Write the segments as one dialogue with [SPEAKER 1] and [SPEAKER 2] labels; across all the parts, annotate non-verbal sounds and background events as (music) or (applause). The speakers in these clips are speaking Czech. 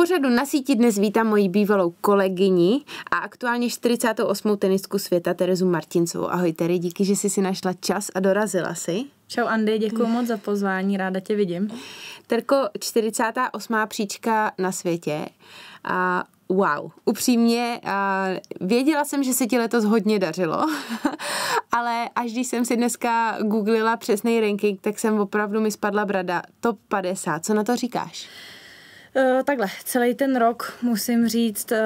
[SPEAKER 1] pořadu na síti dnes vítám moji bývalou kolegyni a aktuálně 48. tenistku světa Terezu Martincovou. Ahoj Terry, díky, že jsi si našla čas a dorazila si. Čau Andy, děkuji moc za pozvání, ráda tě vidím. Terko, 48. příčka na světě. A wow, upřímně, a věděla jsem, že se ti letos hodně dařilo, (laughs) ale až když jsem si dneska googlila přesný ranking, tak jsem opravdu mi spadla brada. Top 50, co na to říkáš?
[SPEAKER 2] Eh, takhle, celý ten rok musím říct, eh,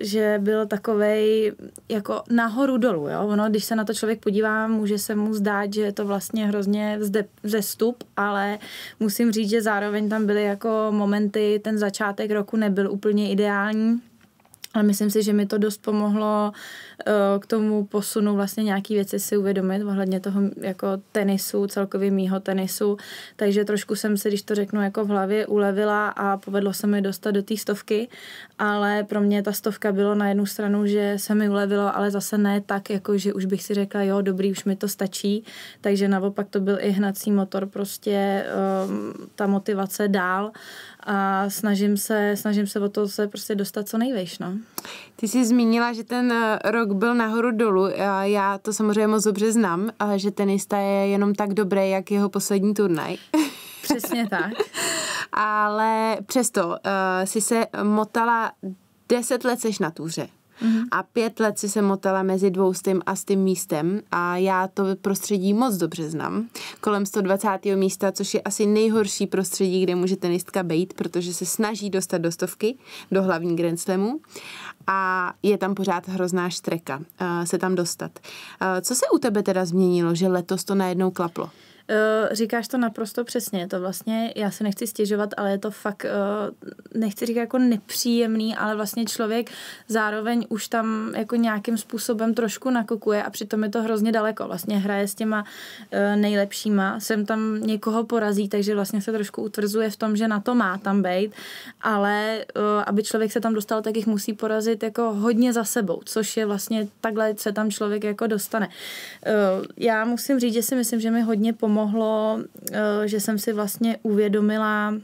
[SPEAKER 2] že byl takovej jako nahoru dolů, jo. Ono, když se na to člověk podívá, může se mu zdát, že je to vlastně hrozně vzestup, ale musím říct, že zároveň tam byly jako momenty, ten začátek roku nebyl úplně ideální, ale myslím si, že mi to dost pomohlo Eh, k tomu posunu vlastně nějaký věci si uvědomit ohledně toho jako tenisu, celkově mýho tenisu. Takže trošku jsem se, když to řeknu, jako v hlavě ulevila a povedlo se mi dostat do té stovky, ale pro mě ta stovka bylo na jednu stranu, že se mi ulevilo, ale zase ne tak, jako že už bych si řekla, jo, dobrý, už mi to stačí. Takže naopak to byl i hnací motor, prostě um, ta motivace dál a snažím se, snažím se o to se prostě dostat co nejvejš, no. Ty jsi zmínila, že ten eh, rok rok byl
[SPEAKER 1] nahoru dolů. Já to samozřejmě moc dobře znám, že tenista je jenom tak dobrý, jak jeho poslední turnaj. (laughs) Přesně tak. Ale přesto uh, si se motala deset let seš na túře. Mm-hmm. A pět let si se motala mezi dvoustým a s tím místem a já to prostředí moc dobře znám. Kolem 120. místa, což je asi nejhorší prostředí, kde může tenistka být, protože se snaží dostat do stovky, do hlavní Grand Slamu a je tam pořád hrozná štreka uh, se tam dostat. Uh, co se u tebe teda změnilo, že letos to najednou klaplo?
[SPEAKER 2] Eh, říkáš to naprosto přesně. to vlastně, já se nechci stěžovat, ale je to fakt, uh, nechci říkat jako nepříjemný, ale vlastně člověk zároveň už tam jako nějakým způsobem trošku nakokuje a přitom je to hrozně daleko. Vlastně hraje s těma uh, nejlepšíma, sem tam někoho porazí, takže vlastně se trošku utvrzuje v tom, že na to má tam být, ale aby člověk se tam dostal, tak jich musí porazit jako hodně za sebou, což je vlastně takhle se tam člověk jako dostane. Já musím říct, že si myslím, že mi hodně pomohlo pomohlo, eh, že jsem si vlastně uvědomila,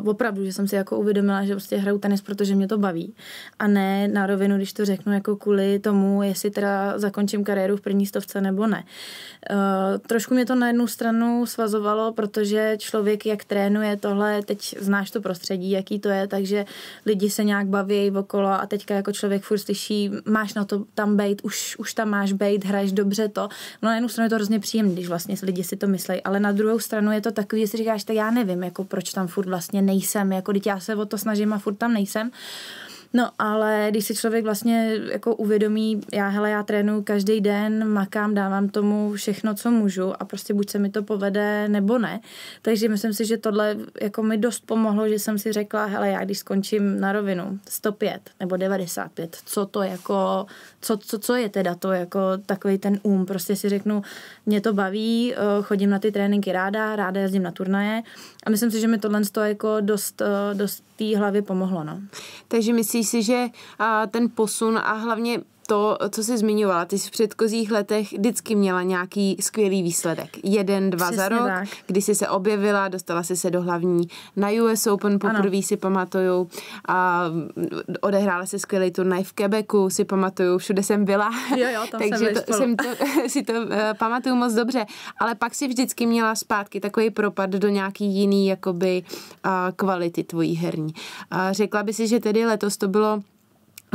[SPEAKER 2] Uh, opravdu, že jsem si jako uvědomila, že prostě hraju tenis, protože mě to baví. A ne na rovinu, když to řeknu, jako kvůli tomu, jestli teda zakončím kariéru v první stovce nebo ne. Uh, trošku mě to na jednu stranu svazovalo, protože člověk, jak trénuje tohle, teď znáš to prostředí, jaký to je, takže lidi se nějak baví okolo a teďka jako člověk furt slyší, máš na to tam být, už, už tam máš být, hraješ dobře to. No na jednu stranu je to hrozně příjemné, když vlastně lidi si to myslí, ale na druhou stranu je to takový, že si říkáš, tak já nevím, jako proč tam furt vlastně nejsem, jako teď já se o to snažím a furt tam nejsem. No ale když si člověk vlastně jako uvědomí, já hele, já trénuji každý den, makám, dávám tomu všechno, co můžu a prostě buď se mi to povede nebo ne. Takže myslím si, že tohle jako mi dost pomohlo, že jsem si řekla, hele, já když skončím na rovinu 105 nebo 95, co to jako, co, co, co je teda to jako takový ten um, prostě si řeknu, mě to baví, eh, chodím na ty tréninky ráda, ráda jezdím na turnaje a myslím si, že mi tohle toho jako dost, eh, dost té hlavy pomohlo. No. Takže myslíš si, že eh, ten posun a hlavně to,
[SPEAKER 1] co jsi zmiňovala, ty jsi v předchozích letech vždycky měla nějaký skvělý výsledek. Jeden, dva Přesně za rok, tak. kdy jsi se objevila, dostala jsi se do hlavní na US Open, poprvé si pamatuju, a odehrála se skvělý turnaj v Quebecu, si pamatuju, všude jsem
[SPEAKER 2] byla, jo, jo, tam (laughs) takže jsem to, jsem (laughs) to,
[SPEAKER 1] si to uh, pamatuju moc dobře, ale pak si vždycky měla zpátky takový propad do nějaký jiný jakoby uh, kvality tvojí herní. Uh, řekla by si, že tedy letos to bylo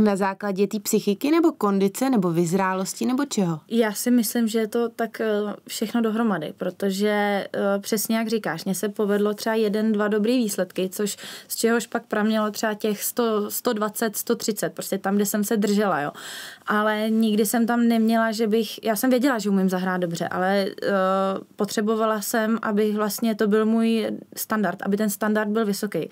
[SPEAKER 1] na základě té psychiky nebo kondice nebo vyzrálosti nebo čeho?
[SPEAKER 2] Já si myslím, že je to tak eh, všechno dohromady, protože eh, přesně jak říkáš, mně se povedlo třeba jeden, dva dobrý výsledky, což z čehož pak pramělo třeba těch 100, 120, 130, prostě tam, kde jsem se držela, jo. Ale nikdy jsem tam neměla, že bych, já jsem věděla, že umím zahrát dobře, ale uh, potřebovala jsem, aby vlastně to byl můj standard, aby ten standard byl vysoký.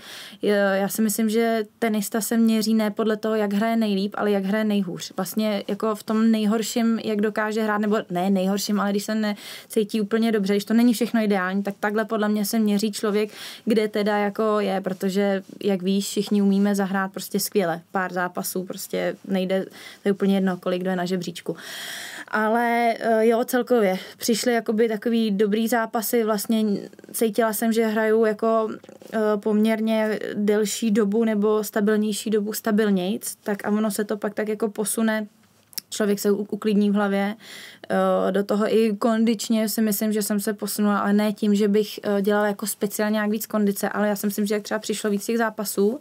[SPEAKER 2] Já si myslím, že tenista se měří ne podle toho, jak hraje hraje nejlíp, ale jak hraje nejhůř. Vlastně jako v tom nejhorším, jak dokáže hrát, nebo ne nejhorším, ale když se necítí úplně dobře, když to není všechno ideální, tak takhle podle mě se měří člověk, kde teda jako je, protože jak víš, všichni umíme zahrát prostě skvěle. Pár zápasů prostě nejde, to je úplně jedno, kolik kdo je na žebříčku. Ale eh, jo, celkově přišly jakoby takový dobrý zápasy, vlastně cítila jsem, že hraju jako eh, poměrně delší dobu nebo stabilnější dobu stabilnějc, tak a ono se to pak tak jako posune člověk se uklidní v hlavě. Eh, do toho i kondičně si myslím, že jsem se posunula, ale ne tím, že bych eh, dělala jako speciálně nějak víc kondice, ale já si myslím, že jak třeba přišlo víc těch zápasů,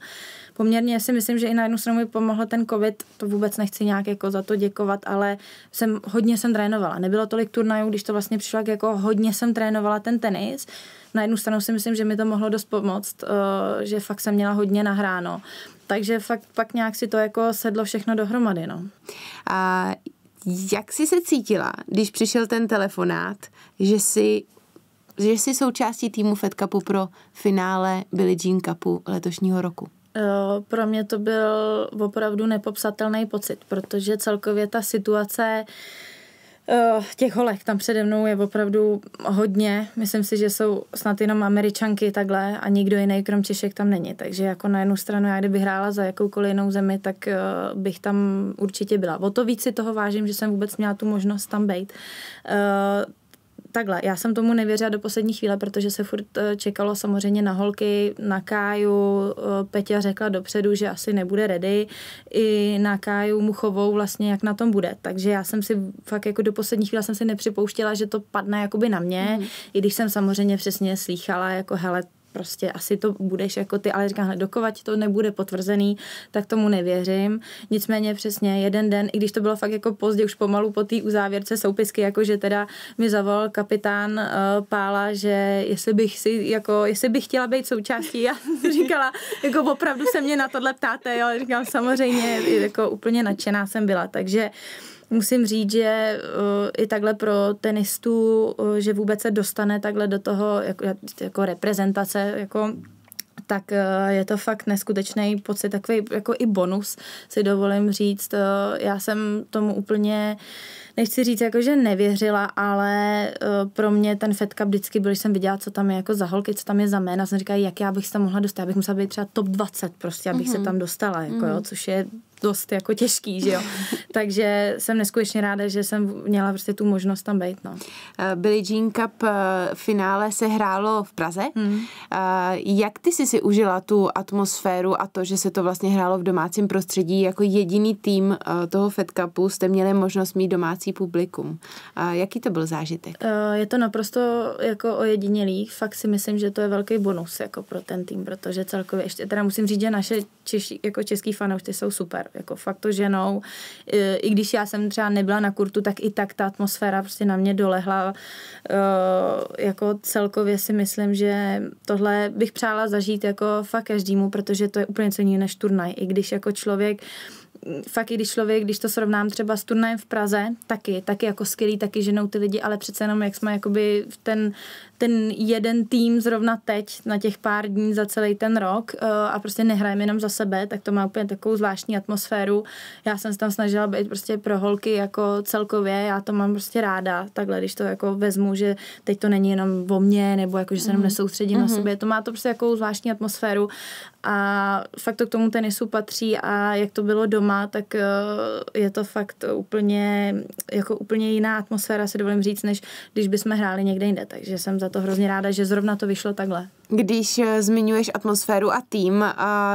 [SPEAKER 2] poměrně si myslím, že i na jednu stranu mi pomohl ten covid, to vůbec nechci nějak jako za to děkovat, ale jsem, hodně jsem trénovala. Nebylo tolik turnajů, když to vlastně přišlo, jako hodně jsem trénovala ten tenis. Na jednu stranu si myslím, že mi to mohlo dost pomoct, eh, že fakt jsem měla hodně nahráno. Takže fakt pak nějak si to jako sedlo všechno dohromady, no. A jak jsi se cítila, když přišel ten telefonát, že jsi
[SPEAKER 1] že jsi součástí týmu Fed Cupu pro finále Billie Jean Cupu letošního roku?
[SPEAKER 2] Eh, pro mě to byl opravdu nepopsatelný pocit, protože celkově ta situace eh, těch holek tam přede mnou je opravdu hodně. Myslím si, že jsou snad jenom američanky takhle a nikdo jiný krom Češek tam není. Takže jako na jednu stranu já kdyby hrála za jakoukoliv jinou zemi, tak eh, bych tam určitě byla. O to víc si toho vážím, že jsem vůbec měla tu možnost tam být takhle, já jsem tomu nevěřila do poslední chvíle, protože se furt eh, čekalo samozřejmě na holky, na Káju, eh, Peťa řekla dopředu, že asi nebude ready, i na Káju Muchovou vlastně, jak na tom bude. Takže já jsem si fakt jako do poslední chvíle jsem si nepřipouštěla, že to padne jakoby na mě, mm. i když jsem samozřejmě přesně slýchala, jako hele, prostě asi to budeš jako ty, ale říkám, dokovat to nebude potvrzený, tak tomu nevěřím. Nicméně přesně jeden den, i když to bylo fakt jako pozdě, už pomalu po té uzávěrce soupisky, jakože teda mi zavolal kapitán uh, Pála, že jestli bych si jako, jestli bych chtěla být součástí, já říkala, jako opravdu se mě na tohle ptáte, jo, říkám samozřejmě, jako úplně nadšená jsem byla, takže uh, musím říct, že uh, i takhle pro tenistu, uh, že vůbec se dostane takhle do toho jako, jako reprezentace, jako tak eh, je to fakt neskutečný pocit, takový jako i bonus, si dovolím říct. Já jsem tomu úplně, nechci říct, jako že nevěřila, ale pro mě ten Fed Cup vždycky byl, když jsem viděla, co tam je jako za holky, co tam je za jména, jsem říkala, jak já bych se tam mohla dostat, já bych musela být třeba top 20 prostě, abych mm-hmm. se mhm. tam dostala, jako, mm-hmm. jo, mhm. což je dost jako těžký, že jo. (laughs) Takže jsem neskutečně ráda, že jsem měla prostě tu možnost tam být, no. Eh, Billie Jean Cup eh,
[SPEAKER 1] finále se hrálo v Praze. Hmm. Eh, jak ty jsi si užila tu atmosféru a to, že se to vlastně hrálo v domácím prostředí? Jako jediný tým toho Fed Cupu jste měli možnost mít domácí publikum. Jaký to byl zážitek?
[SPEAKER 2] Je to naprosto jako ojedinělý. Fakt si myslím, že to je velký bonus jako pro ten tým, protože celkově ještě, teda musím říct, že naše češi, jako český fanoušci jsou super jako fakt to ženou. I, e, I když já jsem třeba nebyla na kurtu, tak i tak ta atmosféra prostě na mě dolehla. E, jako celkově si myslím, že tohle bych přála zažít jako fakt každému, protože to je úplně co jiného než turnaj. I když jako člověk fakt i když člověk, když to srovnám třeba s turnajem v Praze, taky, taky jako skvělý, taky ženou ty lidi, ale přece jenom jak jsme jakoby v ten ten jeden tým zrovna teď na těch pár dní za celý ten rok eh, a prostě nehrajeme jenom za sebe, tak to má úplně takovou zvláštní atmosféru. Já jsem se tam snažila být prostě pro holky jako celkově, já to mám prostě ráda, takhle, když to jako vezmu, že teď to není jenom o mně, nebo jako, že se jenom mhm. nesoustředím mm-hmm. na mhm. sebe, to má to prostě jako zvláštní atmosféru a fakt to k tomu tenisu patří a jak to bylo doma, tak eh, je to fakt úplně, jako úplně jiná atmosféra, se dovolím říct, než když bychom hráli někde jinde, takže jsem za to hrozně ráda, že zrovna to vyšlo takhle.
[SPEAKER 1] Když eh, zmiňuješ atmosféru a tým,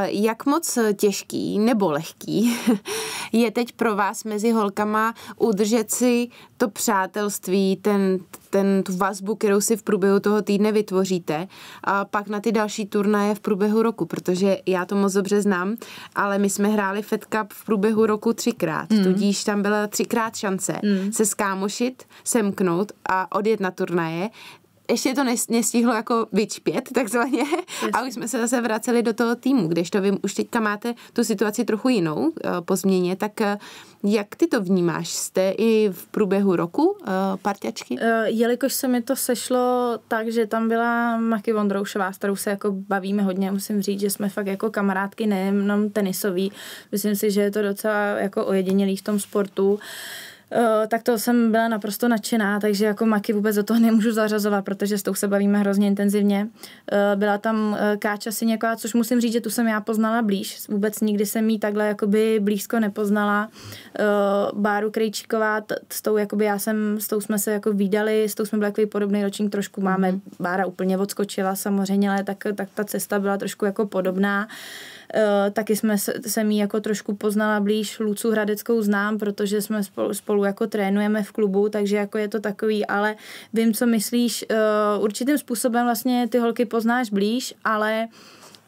[SPEAKER 1] jak moc těžký nebo lehký (laughs) je teď pro vás mezi holkama udržet si to přátelství, ten, ten, tu vazbu, kterou si v průběhu toho týdne vytvoříte, a pak na ty další turnaje v průběhu roku, protože já to moc dobře znám, ale my jsme hráli Fed Cup v průběhu roku třikrát, mm. tudíž tam byla třikrát šance mm. se skámošit, semknout a odjet na turnaje, ještě to nestihlo jako vyčpět (laughs) takzvaně Jasně. a už jsme se zase vraceli do toho týmu, když to vím, už teďka máte tu situaci trochu jinou eh, po změně, tak eh, jak ty to vnímáš? Jste i v průběhu roku eh,
[SPEAKER 2] parťačky? Jelikož se mi to sešlo tak, že tam byla Maky Vondroušová, s kterou se jako bavíme hodně, musím říct, že jsme fakt jako kamarádky, nejenom tenisový. Myslím si, že je to docela jako ojedinělý v tom sportu. Eh, tak to jsem byla naprosto nadšená, takže jako maky vůbec do toho nemůžu zařazovat, protože s tou se bavíme hrozně intenzivně. Eh, byla tam eh, káča Káča Siněková, což musím říct, že tu jsem já poznala blíž. Vůbec nikdy jsem jí takhle jakoby blízko nepoznala. Báru Krejčíková, s tou jakoby já jsem, s tou jsme se jako výdali, s tou jsme byli takový podobný ročník trošku máme. Mhm. Bára úplně odskočila samozřejmě, ale tak, tak ta cesta byla trošku jako podobná. Uh, Eh, taky jsme, se mi jako trošku poznala blíž, Lucu Hradeckou znám, protože jsme spolu, spolu jako trénujeme v klubu, takže jako je to takový, ale vím, co myslíš, eh, určitým způsobem vlastně ty holky poznáš blíž, ale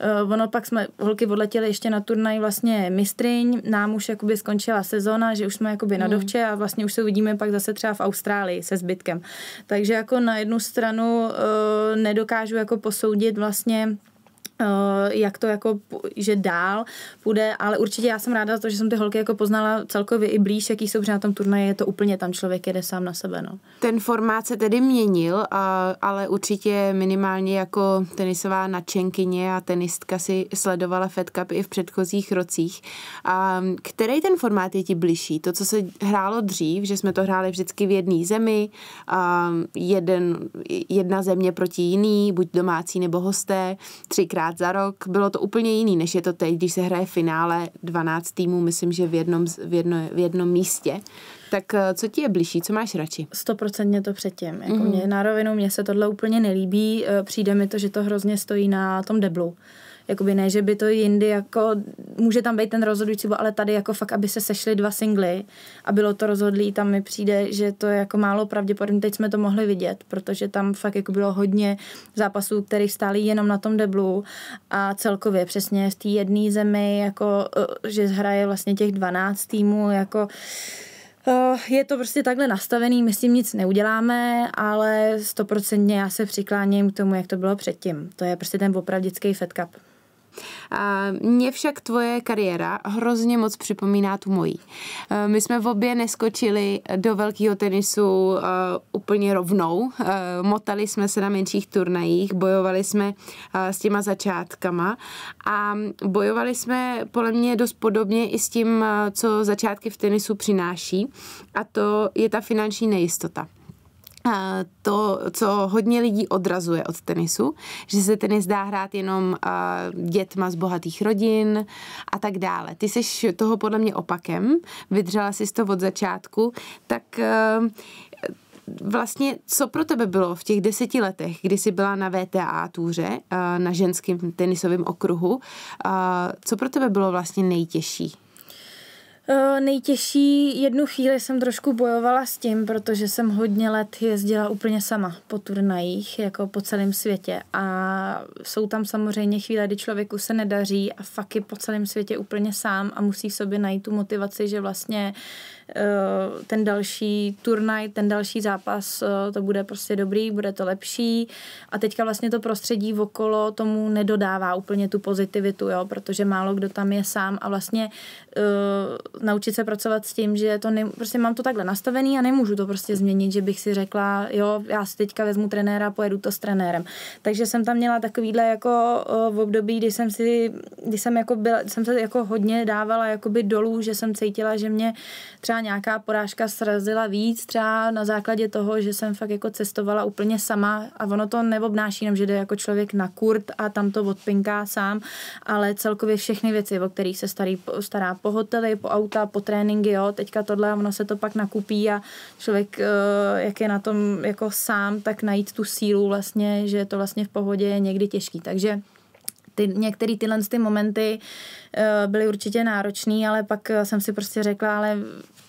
[SPEAKER 2] eh, ono pak jsme holky odletěly ještě na turnaj vlastně mistryň, nám už jakoby skončila sezóna, že už jsme jakoby na hmm. dovče a vlastně už se uvidíme pak zase třeba v Austrálii se zbytkem. Takže jako na jednu stranu uh, nedokážu jako posoudit vlastně Eh, jak to jako, že dál půjde, ale určitě já jsem ráda za to, že jsem ty holky jako poznala celkově i blíž, jaký jsou na tom turnaji, je to úplně tam člověk jede sám na sebe, no.
[SPEAKER 1] Ten formát se tedy měnil, ale určitě minimálně jako tenisová nadšenkyně a tenistka si sledovala Fed Cup i v předchozích rocích. A, který ten formát je ti bližší? To, co se hrálo dřív, že jsme to hráli vždycky v jedné zemi, a jeden, jedna země proti jiný, buď domácí nebo hosté, třikrát dvakrát za rok. Bylo to úplně jiný, než je to teď, když se hraje finále 12 týmů, myslím, že v jednom, v jedno, v jednom místě. Tak eh, co ti je blížší, co máš radši?
[SPEAKER 2] Stoprocentně to předtím. Jako mm-hmm. mě, na rovinu mě se tohle úplně nelíbí, eh, přijde mi to, že to hrozně stojí na tom deblu. Jakoby ne, že by to jindy jako, může tam být ten rozhodující, ale tady jako fakt, aby se sešly dva singly a bylo to rozhodlý, tam mi přijde, že to je jako málo pravděpodobně, teď jsme to mohli vidět, protože tam fakt jako bylo hodně zápasů, kterých stály jenom na tom deblu a celkově přesně z té jedné zemi, jako, eh, že hraje vlastně těch 12 týmů, jako eh, je to prostě takhle nastavený, my s tím nic neuděláme, ale stoprocentně já se přikláním k tomu, jak to bylo předtím. To je prostě ten opravdický Fed Cup. Mně
[SPEAKER 1] však tvoje kariéra hrozně moc připomíná tu mojí. My jsme v obě neskočili do velkého tenisu úplně rovnou. Motali jsme se na menších turnajích, bojovali jsme s těma začátkama a bojovali jsme podle mě dost podobně i s tím, co začátky v tenisu přináší a to je ta finanční nejistota to, co hodně lidí odrazuje od tenisu, že se tenis dá hrát jenom dětma z bohatých rodin a tak dále. Ty seš toho podle mě opakem, vydřela jsi to od začátku, tak vlastně co pro tebe bylo v těch deseti letech, kdy jsi byla na VTA tůře na ženském tenisovém okruhu, co pro tebe bylo vlastně nejtěžší
[SPEAKER 2] Eh, nejtěžší jednu chvíli jsem trošku bojovala s tím, protože jsem hodně let jezdila úplně sama po turnajích, jako po celém světě. A jsou tam samozřejmě chvíle, kdy člověku se nedaří a fakt je po celém světě úplně sám a musí v sobě najít tu motivaci, že vlastně uh, Eh, ten další turnaj, ten další zápas, eh, to bude prostě dobrý, bude to lepší. A teďka vlastně to prostředí okolo tomu nedodává úplně tu pozitivitu, jo, protože málo kdo tam je sám a vlastně uh, naučit se pracovat s tím, že to ne, prostě mám to takhle nastavený a nemůžu to prostě změnit, že bych si řekla, jo, já si teďka vezmu trenéra a pojedu to s trenérem. Takže jsem tam měla takovýhle jako uh, v období, kdy jsem si, kdy jsem jako byla, jsem se jako hodně dávala jakoby dolů, že jsem cítila, že mě třeba nějaká porážka srazila víc, třeba na základě toho, že jsem fakt jako cestovala úplně sama a ono to neobnáší, jenom, že jde jako člověk na kurt a tam to odpinká sám, ale celkově všechny věci, o kterých se starý, stará po hotely, po auta, po tréninky, jo, teďka tohle a ono se to pak nakupí a člověk, eh, jak je na tom jako sám, tak najít tu sílu vlastně, že to vlastně v pohodě je někdy těžký. Takže ty, některé tyhle ty momenty uh, byly určitě náročné, ale pak jsem si prostě řekla, ale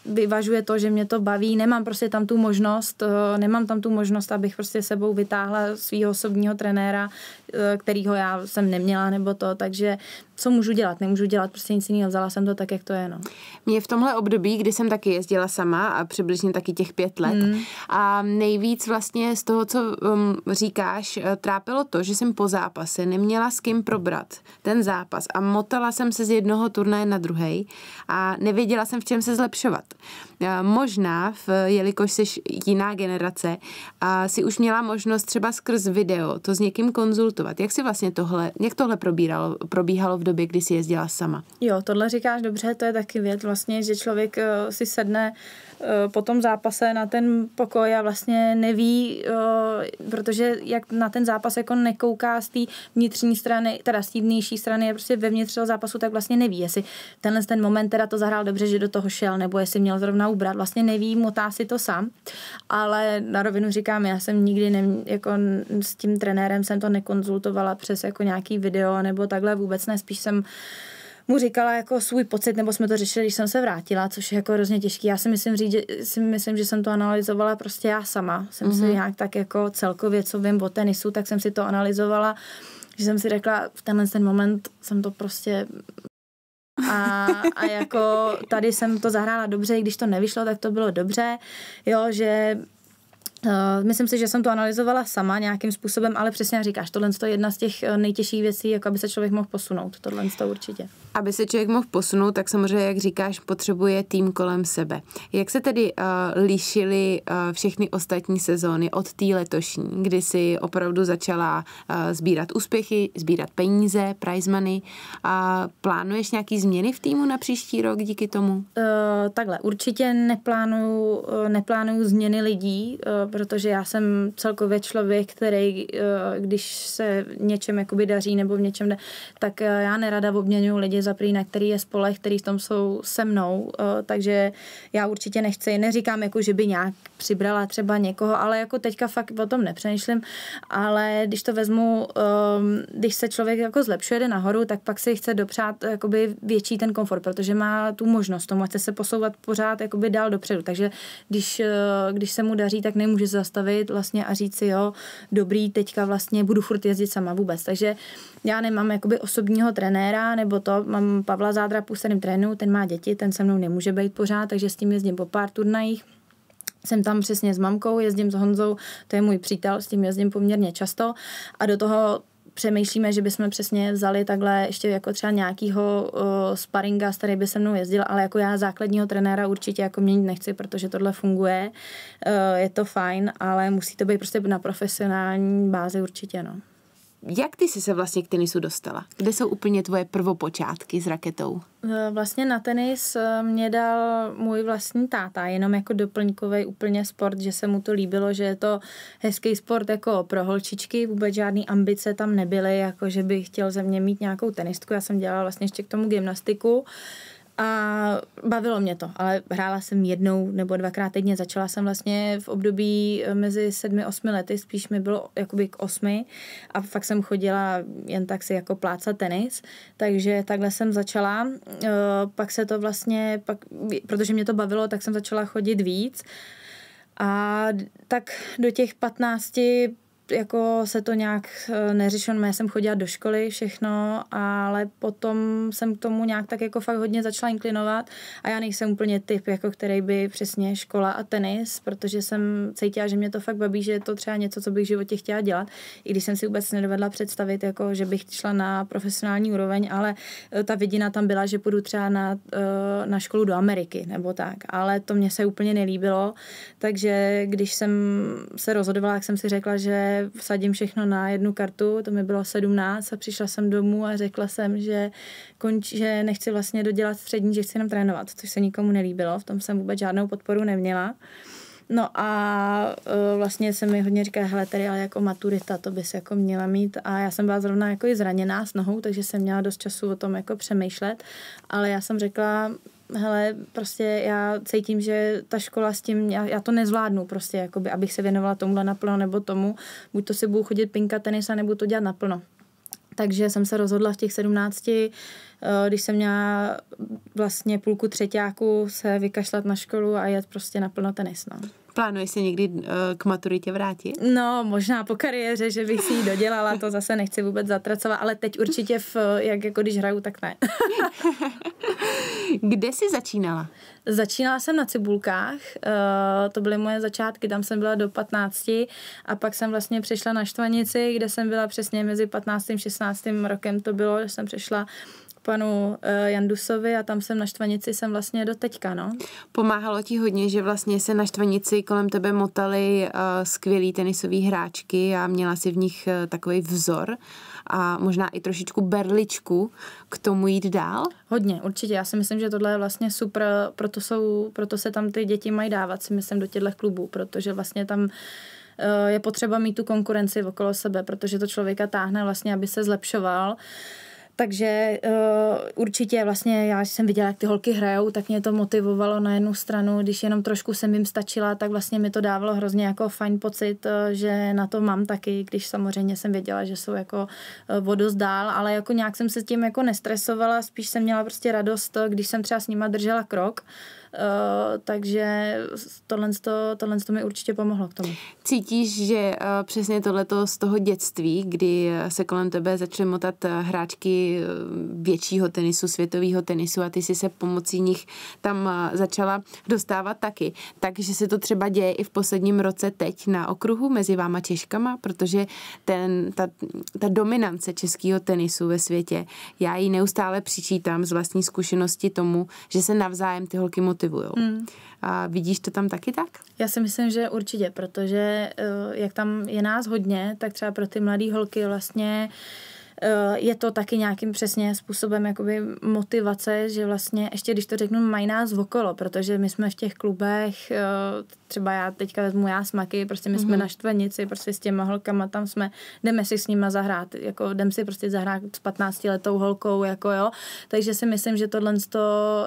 [SPEAKER 2] vyvažuje to, že mě to baví, nemám prostě tam tu možnost, eh, nemám tam tu možnost, abych prostě sebou vytáhla svého osobního trenéra, Eh, kterýho já jsem neměla nebo to, takže co můžu dělat? Nemůžu dělat prostě nic jiného, vzala jsem to tak, jak to je. No. Mě v tomhle období, kdy jsem taky jezdila sama a
[SPEAKER 1] přibližně taky těch pět let hmm. a nejvíc vlastně z toho, co um, říkáš, eh, trápilo to, že jsem po zápase neměla s kým probrat ten zápas a motala jsem se z jednoho turnaje na druhý a nevěděla jsem, v čem se zlepšovat. Možná, v, jelikož jsi jiná generace, a si už měla možnost třeba skrz video to s někým konzultovat. Jak si vlastně tohle, jak tohle probíralo, probíhalo v době, kdy jsi jezdila sama?
[SPEAKER 2] Jo, tohle říkáš dobře, to je taky věc vlastně, že člověk eh, si sedne eh, po tom zápase na ten pokoj a vlastně neví, eh, protože jak na ten zápas jako nekouká z té vnitřní strany, teda z té vnější strany, je prostě vevnitř toho zápasu, tak vlastně neví, jestli tenhle ten moment teda to zahrál dobře, že do toho šel, nebo jestli měl zrovna ubrat, vlastně neví, motá si to sám, ale na rovinu říkám, já jsem nikdy ne, jako s tím trenérem jsem to nekonzultovala přes jako nějaký video nebo takhle vůbec ne, spíš jsem mu říkala jako svůj pocit, nebo jsme to řešili, když jsem se vrátila, což je jako hrozně těžký. Já si myslím, říct, že, si myslím, že jsem to analyzovala prostě já sama. Jsem mm-hmm. si mhm. nějak tak jako celkově, co vím o tenisu, tak jsem si to analyzovala že jsem si řekla, v tenhle ten moment jsem to prostě a, a jako tady jsem to zahrála dobře, i když to nevyšlo, tak to bylo dobře, jo, že Uh, myslím si, že jsem to analyzovala sama nějakým způsobem, ale přesně říkáš, tohle je jedna z těch eh, nejtěžších věcí, jako aby se člověk mohl posunout, tohle to určitě.
[SPEAKER 1] Aby se člověk mohl posunout, tak samozřejmě, jak říkáš, potřebuje tým kolem sebe. Jak se tedy uh, lišily uh, všechny ostatní sezóny od té letošní, kdy si opravdu začala uh, sbírat úspěchy, sbírat peníze, prize money? a
[SPEAKER 2] plánuješ nějaký změny v týmu na příští rok díky tomu? Uh, takhle, určitě neplánuju, uh, neplánuju změny lidí, uh, protože já jsem celkově člověk, který, eh, když se něčem jakoby daří nebo v něčem jde, tak eh, já nerada obměňuji lidi za prý, na který je spolech, který v tom jsou se mnou, eh, takže já určitě nechci, neříkám jako, že by nějak přibrala třeba někoho, ale jako teďka fakt o tom nepřemýšlím, ale když to vezmu, ehm, když se člověk jako zlepšuje, jde nahoru, tak pak si chce dopřát jakoby větší ten komfort, protože má tu možnost tomu, chce se posouvat pořád jakoby dál dopředu, takže když, když se mu daří, tak nemůže může zastavit vlastně a říct si, jo, dobrý, teďka vlastně budu furt jezdit sama vůbec. Takže já nemám jakoby osobního trenéra, nebo to, mám Pavla Zádra působným trénu, ten má děti, ten se mnou nemůže být pořád, takže s tím jezdím po pár turnajích. Jsem tam přesně s mamkou, jezdím s Honzou, to je můj přítel, s tím jezdím poměrně často a do toho přemýšlíme, že bychom přesně vzali takhle ještě jako třeba nějakýho uh, sparinga, který by se mnou jezdil, ale jako já základního trenéra určitě jako měnit nechci, protože tohle funguje, uh, je to fajn, ale musí to být prostě na profesionální bázi určitě, no.
[SPEAKER 1] Jak ty jsi se vlastně k tenisu dostala? Kde jsou úplně tvoje prvopočátky s raketou?
[SPEAKER 2] E, vlastně na tenis e, mě dal můj vlastní táta, jenom jako doplňkový úplně sport, že se mu to líbilo, že je to hezký sport jako pro holčičky, vůbec žádný ambice tam nebyly, jako že bych chtěl ze mě mít nějakou tenistku, já jsem dělala vlastně ještě k tomu gymnastiku. Uh, a bavilo mě to, ale hrála jsem jednou nebo dvakrát týdně. Začala jsem vlastně v období eh, mezi sedmi, osmi lety, spíš mi bylo jakoby k osmi a fakt jsem chodila jen tak si jako plácat tenis, takže takhle jsem začala. Eh, pak se to vlastně, pak, protože mě to bavilo, tak jsem začala chodit víc. A tak do těch 15, jako se to nějak eh, neřešilo, no, já jsem chodila do školy, všechno, ale potom jsem k tomu nějak tak jako fakt hodně začala inklinovat a já nejsem úplně typ, jako který by přesně škola a tenis, protože jsem cítila, že mě to fakt baví, že je to třeba něco, co bych v životě chtěla dělat, i když jsem si vůbec nedovedla představit, jako že bych šla na profesionální úroveň, ale eh, ta vidina tam byla, že půjdu třeba na, eh, na školu do Ameriky nebo tak, ale to mě se úplně nelíbilo, takže když jsem se rozhodovala, jak jsem si řekla, že vsadím všechno na jednu kartu, to mi bylo 17 a přišla jsem domů a řekla jsem, že, konč, že nechci vlastně dodělat střední, že chci jenom trénovat, což se nikomu nelíbilo, v tom jsem vůbec žádnou podporu neměla. No a uh, vlastně se mi hodně říká, hele, tady ale jako maturita, to bys jako měla mít. A já jsem byla zrovna jako i zraněná s nohou, takže jsem měla dost času o tom jako přemýšlet. Ale já jsem řekla, hele, prostě já cítím, že ta škola s tím, já, já to nezvládnu prostě, jakoby, abych se věnovala tomuhle naplno nebo tomu, buď to si budu chodit pinka tenis a nebudu to dělat naplno. Takže jsem se rozhodla v těch sedmnácti, eh, když jsem měla vlastně půlku třetíku, se vykašlat na školu a jet prostě naplno tenis. No.
[SPEAKER 1] Plánuješ se někdy eh, k maturitě vrátit?
[SPEAKER 2] No, možná po kariéře, že bych si ji dodělala, to zase nechci vůbec zatracovat, ale teď určitě, v, jak jako když hraju, tak ne. (laughs) Kde jsi začínala? Začínala jsem na Cibulkách, eh, to byly moje začátky, tam jsem byla do 15 a pak jsem vlastně přešla na Štvanici, kde jsem byla přesně mezi 15. a 16. rokem, to bylo, že jsem přešla panu eh, Jandusovi a tam jsem na Štvanici jsem vlastně do teďka, no.
[SPEAKER 1] Pomáhalo ti hodně, že vlastně se na Štvanici kolem tebe motali uh, skvělí tenisové hráčky a měla si v nich
[SPEAKER 2] uh, eh, takový vzor a možná i trošičku berličku k tomu jít dál? Hodně, určitě. Já si myslím, že tohle je vlastně super, proto, jsou, proto se tam ty děti mají dávat, si myslím, do těchto klubů, protože vlastně tam je potřeba mít tu konkurenci okolo sebe, protože to člověka táhne vlastně, aby se zlepšoval. Uh, takže uh, určitě vlastně já jsem viděla, jak ty holky hrajou, tak mě to motivovalo na jednu stranu, když jenom trošku jsem jim stačila, tak vlastně mi to dávalo hrozně jako fajn pocit, uh, že na to mám taky, když samozřejmě jsem věděla, že jsou jako uh, eh, vodost dál, ale jako nějak jsem se tím jako nestresovala, spíš jsem měla prostě radost, když jsem třeba s nima držela krok, uh, Eh, takže tohle, tohle mi určitě pomohlo k tomu.
[SPEAKER 1] Cítíš, že eh, přesně tohleto z toho dětství, kdy eh, se kolem tebe začaly motat hráčky většího tenisu, světového tenisu a ty si se pomocí nich tam začala dostávat taky. Takže se to třeba děje i v posledním roce teď na okruhu mezi váma Češkama, protože ten, ta, ta dominance českého tenisu ve světě, já ji neustále přičítám z vlastní zkušenosti tomu, že se navzájem ty holky motivují. Mm. A vidíš to tam taky tak?
[SPEAKER 2] Já si myslím, že určitě, protože eh, jak tam je nás hodně, tak třeba pro ty mladé holky vlastně eh, je to taky nějakým přesně způsobem jakoby motivace, že vlastně ještě, když to řeknu, mají nás okolo, protože my jsme v těch klubech eh, třeba já teďka vezmu já smaky, prostě my mm-hmm. jsme mhm. na Štvanici, prostě s těma holkama tam jsme, jdeme si s nima zahrát, jako jdem si prostě zahrát s 15 letou holkou, jako jo, takže si myslím, že tohle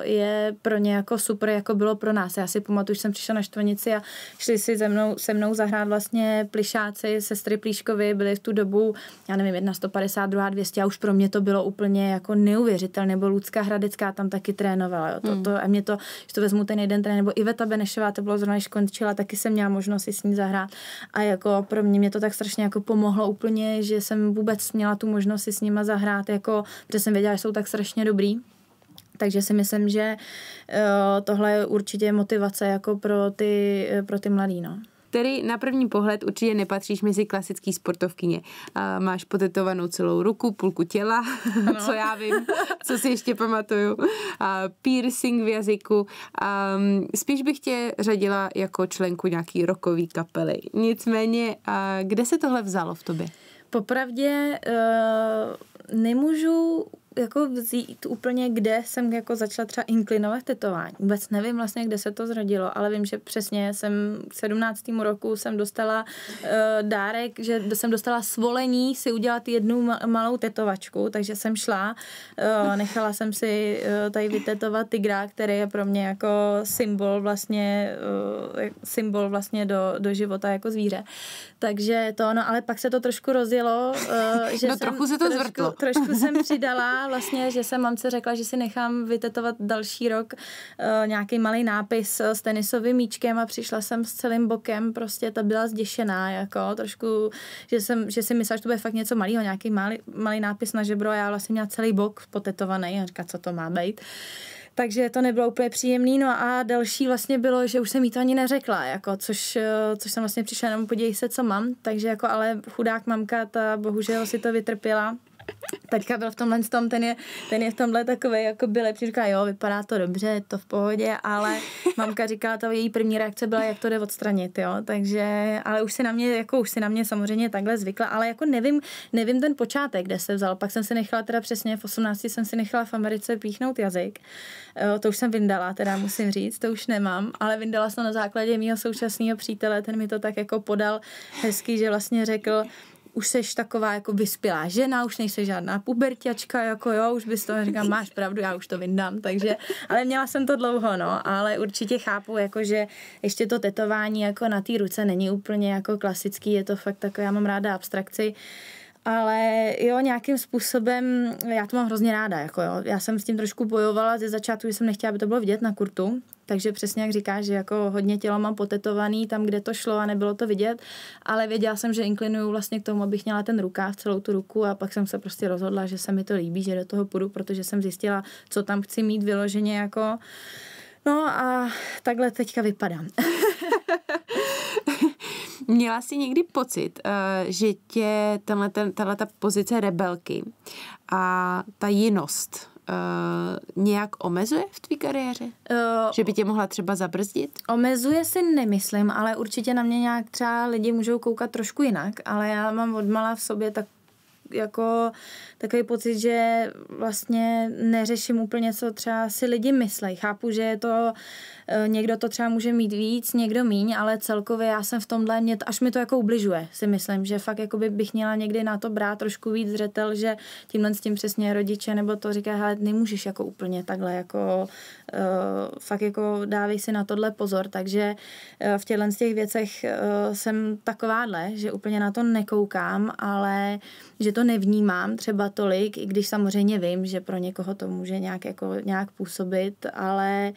[SPEAKER 2] je pro ně jako super, jako bylo pro nás. Já si pamatuju, že jsem přišla na Štvanici a šli si se mnou, se mnou zahrát vlastně plišáci, sestry Plíškovi, byli v tu dobu, já nevím, jedna 150, druhá 200 a už pro mě to bylo úplně jako neuvěřitelné, nebo Lucka Hradecká tam taky trénovala, jo, to, mm. to, a mě to, že to vezmu ten jeden trén, nebo Iveta Benešová, to bylo zrovna, když učila, taky jsem měla možnost si s ní zahrát. A jako pro mě mě to tak strašně jako pomohlo úplně, že jsem vůbec měla tu možnost si s nima zahrát, jako, protože jsem věděla, že jsou tak strašně dobrý. Takže si myslím, že uh, tohle je určitě motivace jako pro ty, eh, pro ty mladý, no
[SPEAKER 1] který na první pohled určitě nepatříš mezi klasický sportovkyně. máš potetovanou celou ruku, půlku těla, (laughs) no. co já vím, co si ještě pamatuju, piercing v jazyku. Mm, spíš bych tě řadila jako členku nějaký rokový kapely. Nicméně, kde se tohle vzalo v tobě?
[SPEAKER 2] Popravdě uh, nemůžu jako vzít úplně, kde jsem jako začala třeba inklinovat tetování. Vůbec nevím vlastně, kde se to zrodilo, ale vím, že přesně jsem k 17. roku jsem dostala uh, dárek, že jsem dostala svolení si udělat jednu malou tetovačku, takže jsem šla, uh, nechala jsem si uh, tady vytetovat tygra, který je pro mě jako symbol vlastně, uh, symbol vlastně do, do života jako zvíře. Takže to, no ale pak se to trošku rozjelo. Uh, že no jsem trochu se to trošku, zvrtlo. Trošku jsem přidala vlastně, že jsem mamce řekla, že si nechám vytetovat další rok uh, nějaký malý nápis s tenisovým míčkem a přišla jsem s celým bokem, prostě ta byla zděšená, jako trošku, že, jsem, že si myslela, že to bude fakt něco malého, nějaký malý, malý nápis na žebro a já vlastně měla celý bok potetovaný a říká, co to má být takže to nebylo úplně příjemné, No a další vlastně bylo, že už jsem jí to ani neřekla, jako, což, eh, což jsem vlastně přišla jenom podívej se, co mám, takže jako ale chudák mamka, ta bohužel si to vytrpěla teďka byl v tomhle tom, ten je, ten je v tomhle takový jako byl lepší, říká, jo, vypadá to dobře, je to v pohodě, ale (laughs) mamka říkala, ta její první reakce byla, jak to jde odstranit, jo, takže, ale už si na mě, jako už si na mě samozřejmě takhle zvykla, ale jako nevím, nevím ten počátek, kde se vzal, pak jsem si nechala teda přesně, v 18 jsem si nechala v Americe píchnout jazyk, jo, e, to už jsem vyndala, teda musím říct, to už nemám, ale vyndala jsem na základě mého současného přítele, ten mi to tak jako podal hezky, že vlastně řekl, už seš taková jako vyspělá žena, už nejsi žádná puberťačka, jako jo, už bys to říkal, máš pravdu, já už to vyndám, takže, ale měla jsem to dlouho, no, ale určitě chápu, jako že ještě to tetování jako na té ruce není úplně jako klasický, je to fakt takové, já mám ráda abstrakci, ale jo, nějakým způsobem, já to mám hrozně ráda, jako jo. Já jsem s tím trošku bojovala ze začátku, že jsem nechtěla, aby to bylo vidět na kurtu, takže přesně jak říkáš, že jako hodně tělo mám potetovaný tam, kde to šlo a nebylo to vidět, ale věděla jsem, že inklinuju vlastně k tomu, abych měla ten rukáv, celou tu ruku a pak jsem se prostě rozhodla, že se mi to líbí, že do toho půjdu, protože jsem zjistila, co tam chci mít vyloženě jako... No a takhle teďka vypadám. (laughs) Měla jsi někdy pocit, eh, že tě
[SPEAKER 1] tenhle, tenhle ta pozice rebelky a ta jinost eh, nějak omezuje v tvý kariéře? Uh, že by tě mohla třeba zabrzdit?
[SPEAKER 2] Omezuje si nemyslím, ale určitě na mě nějak třeba lidi můžou koukat trošku jinak, ale já mám odmala v sobě tak jako takový pocit, že vlastně neřeším úplně, co třeba si lidi myslej. Chápu, že je to, e, někdo to třeba může mít víc, někdo míň, ale celkově já jsem v tomhle, mě, až mi to jako ubližuje, si myslím, že fakt jako bych měla někdy na to brát trošku víc zřetel, že tímhle s tím přesně rodiče nebo to říká, hele, nemůžeš jako úplně takhle, jako uh, fakt jako dávej si na tohle pozor, takže uh, v těchto z těch věcech uh, jsem takováhle, že úplně na to nekoukám, ale že to nevnímám třeba tolik, i když samozřejmě vím, že pro někoho to může nějak, jako, nějak působit, ale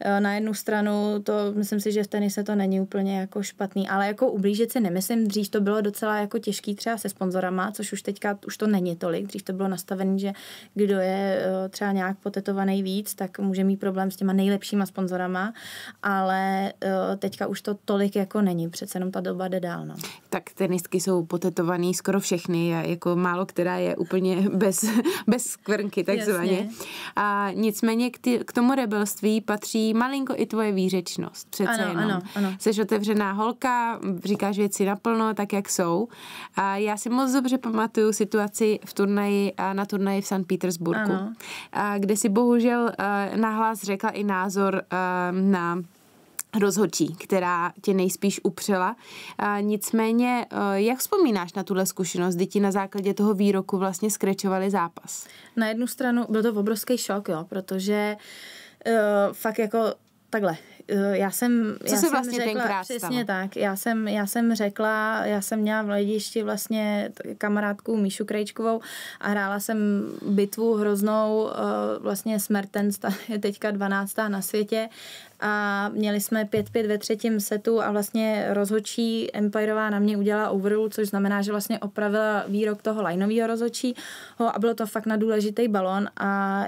[SPEAKER 2] eh, na jednu stranu to, myslím si, že v tenise to není úplně jako špatný, ale jako ublížit si nemyslím, dřív to bylo docela jako těžký třeba se sponzorama, což už teďka už to není tolik, dřív to bylo nastavené, že kdo je eh, třeba nějak potetovaný víc, tak může mít problém s těma nejlepšíma sponzorama, ale eh, teďka už to tolik jako není, přece jenom ta doba jde dál. No.
[SPEAKER 1] Tak tenisky jsou potetovaný skoro všechny, já jako málo která je úplně (laughs) bez, bez skvrnky takzvaně. Jasně. A nicméně k, ty, k tomu rebelství patří malinko i tvoje výřečnost. Přece ano, jenom. Ano, ano. Jsi otevřená holka, říkáš věci naplno, tak jak jsou. A já si moc dobře pamatuju situaci v turnaji, na turnaji v St. Petersburgu, ano. A kde si bohužel eh, nahlas řekla i názor eh, na rozhodčí, která tě nejspíš upřela. A nicméně, eh, jak vzpomínáš na tuhle zkušenost, kdy
[SPEAKER 2] ti na základě toho výroku vlastně skrečovali zápas? Na jednu stranu byl to obrovský šok, jo, protože uh, fakt jako takhle. Eh, já jsem... Co já se jsem vlastně řekla, tenkrát Přesně stalo? tak. Já jsem, já jsem řekla, já jsem měla v ledišti vlastně kamarádku Míšu Krejčkovou a hrála jsem bitvu hroznou, eh, vlastně Smertens, (laughs) je teďka 12. na světě a měli jsme 5-5 ve třetím setu a vlastně rozhočí Empireová na mě udělala overrule, což znamená, že vlastně opravila výrok toho lineového rozhočí a bylo to fakt na důležitý balon a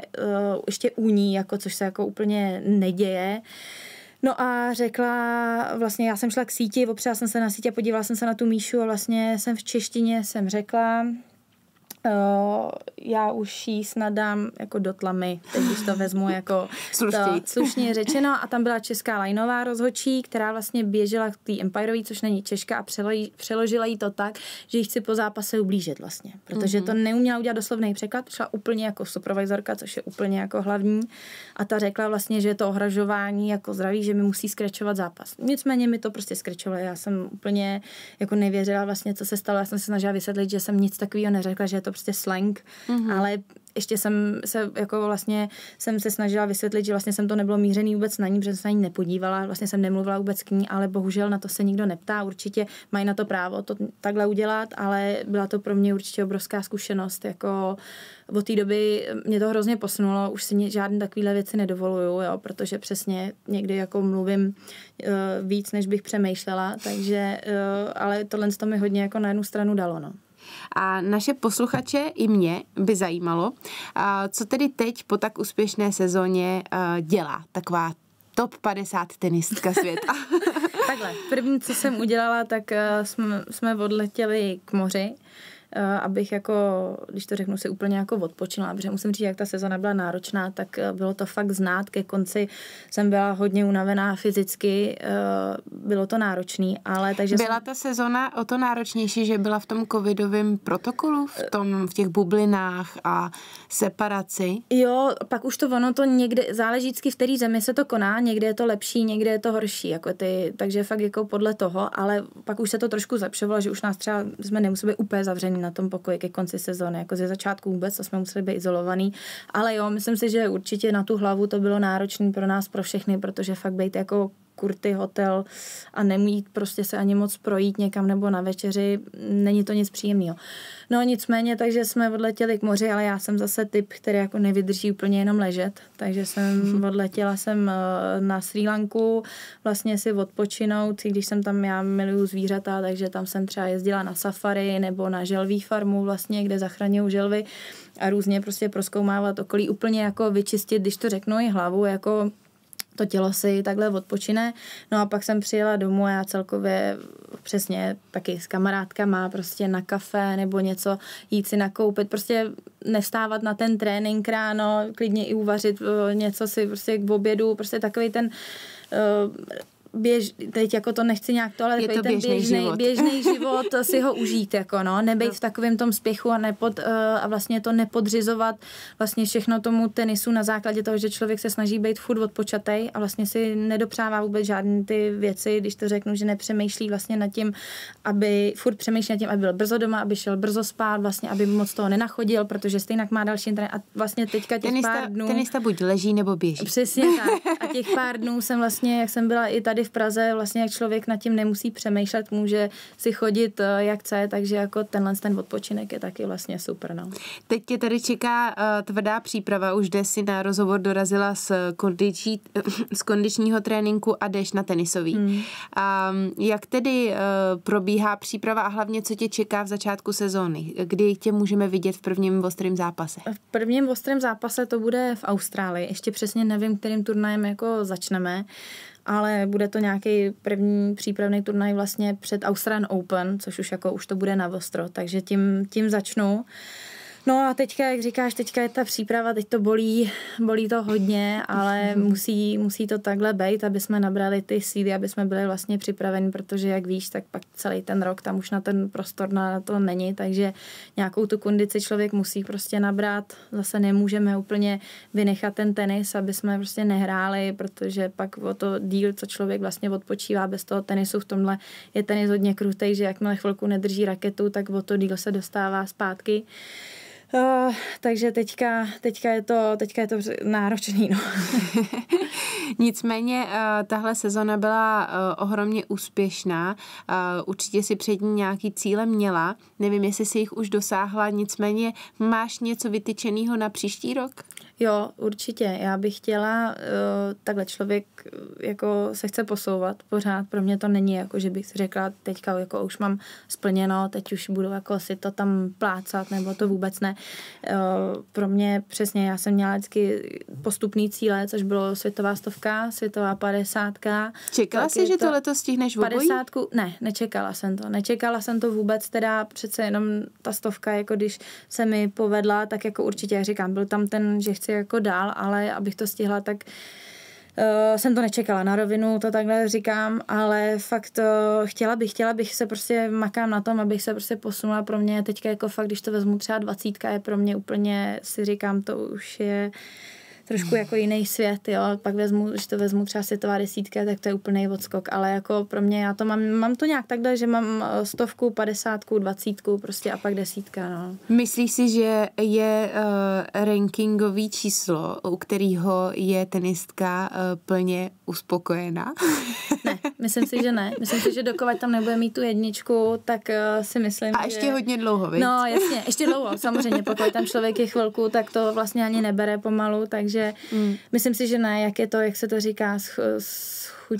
[SPEAKER 2] uh, ještě u ní, jako, což se jako úplně neděje. Uh, No a řekla, vlastně já jsem šla k síti, opřela jsem se na sítě, podívala jsem se na tu Míšu a vlastně jsem v češtině jsem řekla, Uh, já už jí snad dám jako do tlamy, teď už to vezmu jako (laughs) to, slušně řečeno. A tam byla česká lajnová rozhočí, která vlastně běžela k té Empireový, což není Češka, a přeložila jí to tak, že jí chci po zápase ublížit vlastně. Protože mm-hmm. to neuměla udělat doslovný překlad, šla úplně jako supervisorka, což je úplně jako hlavní. A ta řekla vlastně, že je to ohražování jako zdraví, že mi musí skrečovat zápas. Nicméně mi to prostě skračovalo. Já jsem úplně jako nevěřila vlastně, co se stalo. Já jsem se snažila vysvětlit, že jsem nic takového neřekla, že je to to prostě slang, mm-hmm. ale ještě jsem se jako vlastně jsem se snažila vysvětlit, že vlastně jsem to nebylo mířený vůbec na ní, protože jsem se na ní nepodívala, vlastně jsem nemluvila vůbec k ní, ale bohužel na to se nikdo neptá, určitě mají na to právo to takhle udělat, ale byla to pro mě určitě obrovská zkušenost, jako od té doby mě to hrozně posunulo, už si žádné takovéhle věci nedovoluju, jo, protože přesně někdy jako mluvím uh, víc, než bych přemýšlela, takže, uh, ale tohle to mi hodně jako na jednu stranu dalo, no.
[SPEAKER 1] A naše posluchače i mě by zajímalo, co tedy teď po tak úspěšné sezóně dělá taková top 50 tenistka světa.
[SPEAKER 2] (laughs) Takhle, první, co jsem udělala, tak jsme, jsme odletěli k moři Eh, abych jako, když to řeknu, si úplně jako odpočinula, protože musím říct, jak ta sezona byla náročná, tak eh, bylo to fakt znát. Ke konci jsem byla hodně unavená fyzicky, eh, bylo to náročný, ale takže... Byla jsem...
[SPEAKER 1] ta sezona o to náročnější, že byla v tom covidovém
[SPEAKER 2] protokolu, v, tom, v těch bublinách a separaci? Jo, pak už to ono to někde, záleží vždycky v který zemi se to koná, někde je to lepší, někde je to horší, jako ty, takže fakt jako podle toho, ale pak už se to trošku zlepšovalo, že už nás třeba jsme nemuseli úplně zavřený na tom pokoji ke konci sezóny. Jako ze začátku vůbec to jsme museli být izolovaný. Ale jo, myslím si, že určitě na tu hlavu to bylo náročné pro nás, pro všechny, protože fakt být jako kurty, hotel a nemít prostě se ani moc projít někam nebo na večeři, není to nic příjemného. No nicméně, takže jsme odletěli k moři, ale já jsem zase typ, který jako nevydrží úplně jenom ležet, takže jsem (laughs) odletěla jsem eh, na Sri Lanku vlastně si odpočinout, i když jsem tam, já miluju zvířata, takže tam jsem třeba jezdila na safari nebo na želví farmu vlastně, kde zachraňují želvy a různě prostě proskoumávat okolí, úplně jako vyčistit, když to řeknu i hlavu, jako to tělo si takhle odpočine. No a pak jsem přijela domů a já celkově přesně taky s kamarádkama prostě na kafe nebo něco jít si nakoupit, prostě nestávat na ten trénink ráno, klidně i uvařit eh, něco si prostě k obědu, prostě takový ten eh, běž, teď jako to nechci nějak to, ale je to ten běžný život. běžný (laughs) život si ho užít, jako no, nebejt no. v takovém tom spěchu a, nepod, eh, a vlastně to nepodřizovat vlastně všechno tomu tenisu na základě toho, že člověk se snaží být furt odpočatej a vlastně si nedopřává vůbec žádné ty věci, když to řeknu, že nepřemýšlí vlastně nad tím, aby furt přemýšlí nad tím, aby byl brzo doma, aby šel brzo spát, vlastně, aby moc toho nenachodil, protože stejně má další a vlastně teďka těch tenista, pár dnů... Tenista buď leží nebo běží. Přesně tak. (laughs) A těch pár dnů jsem vlastně, jak jsem byla i tady tady v Praze vlastně jak člověk nad tím nemusí přemýšlet, může si chodit eh, jak chce, takže jako tenhle ten odpočinek je taky vlastně super. No.
[SPEAKER 1] Teď tě tady čeká uh, tvrdá příprava, už jde si na rozhovor dorazila z, eh, kondičí, z kondičního tréninku a jdeš na tenisový. Hmm. Um, jak tedy uh, probíhá příprava a hlavně co tě čeká v začátku sezóny? Kdy tě můžeme vidět v prvním ostrém zápase? V
[SPEAKER 2] prvním ostrém zápase to bude v Austrálii. Ještě přesně nevím, kterým turnajem jako začneme. Uh, ale bude to nějaký první přípravný turnaj vlastně před Australian Open, což už jako už to bude na ostro, takže tím, tím začnu. No a teďka, jak říkáš, teďka je ta příprava, teď to bolí, bolí to hodně, ale mhm. musí, musí to takhle být, aby jsme nabrali ty síly, aby jsme byli vlastně připraveni, protože jak víš, tak pak celý ten rok tam už na ten prostor na to není, takže nějakou tu kondici člověk musí prostě nabrat. Zase nemůžeme úplně vynechat ten tenis, aby jsme prostě nehráli, protože pak o to díl, co člověk vlastně odpočívá bez toho tenisu, v tomhle je tenis hodně krutej, že jakmile chvilku nedrží raketu, tak o to díl se dostává zpátky. Uh, takže teďka, teďka, je to, teďka je to náročný. No. (laughs) Nicméně uh, tahle sezona byla uh, ohromně
[SPEAKER 1] úspěšná. Uh, určitě si před ní nějaký cíle měla. Nevím, jestli si jich už dosáhla, nicméně máš něco vytyčeného na příští rok? Jo, určitě.
[SPEAKER 2] Já bych chtěla, uh, takhle člověk eh, jako se chce posouvat pořád. Pro mě to není jako, že bych si řekla teďka jako už mám splněno, teď už budu jako si to tam plácat, nebo to vůbec ne. Uh, pro mě přesně, já jsem měla vždycky postupný cíle, což bylo světová stovka, světová padesátka. Čekala jsi, že to, to letos stihneš v Padesátku? Ne, nečekala jsem to. Nečekala jsem to vůbec, teda přece jenom ta stovka, jako když se mi povedla, tak jako určitě, jak říkám, byl tam ten, že chci prostě jako dál, ale abych to stihla, tak Uh, jsem to nečekala na rovinu, to takhle říkám, ale fakt uh, chtěla bych, chtěla bych se prostě, makám na tom, abych se prostě posunula pro mě teďka jako fakt, když to vezmu třeba dvacítka, je pro mě úplně, si říkám, to už je uh, trošku jako jiný svět, jo. Pak vezmu, když to vezmu třeba světová desítka, tak to je úplný odskok, ale jako pro mě, já to mám, mám to nějak takhle, že mám eh, stovku, padesátku, dvacítku prostě a pak desítka, no.
[SPEAKER 1] Myslíš si, že je uh, rankingový číslo, u kterého je tenistka uh, plně uspokojená? (laughs)
[SPEAKER 2] ne, myslím si, že ne. Myslím si, že dokovat tam nebude mít tu jedničku, tak uh, si myslím, A ještě že... hodně dlouho, víc? No, jasně, ještě dlouho, samozřejmě, pokud tam člověk je chvilku, tak to vlastně ani nebere pomalu, takže takže mm. myslím si, že ne, jak je to, jak se to říká, schutí,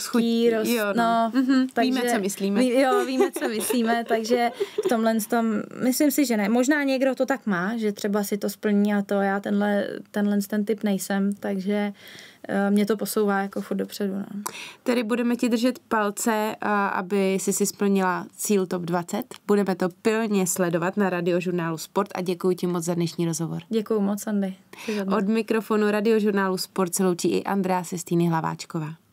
[SPEAKER 2] schutí roz... jo, no. no mm-hmm. takže, víme, co myslíme. Ví, jo, víme, co (laughs) myslíme, takže v tomhle tom, myslím si, že ne. Možná někdo to tak má, že třeba si to splní a to já tenhle, tenhle ten typ nejsem, takže Eh, mě to posouvá jako furt dopředu. No.
[SPEAKER 1] Tedy budeme ti držet palce, eh, aby si si splnila cíl TOP 20. Budeme to pilně sledovat na radiožurnálu Sport a děkuji ti moc za dnešní rozhovor.
[SPEAKER 2] Děkuji moc, Andy. Od
[SPEAKER 1] mikrofonu radiožurnálu
[SPEAKER 2] Sport se loučí i Andrea Sestýny Hlaváčková.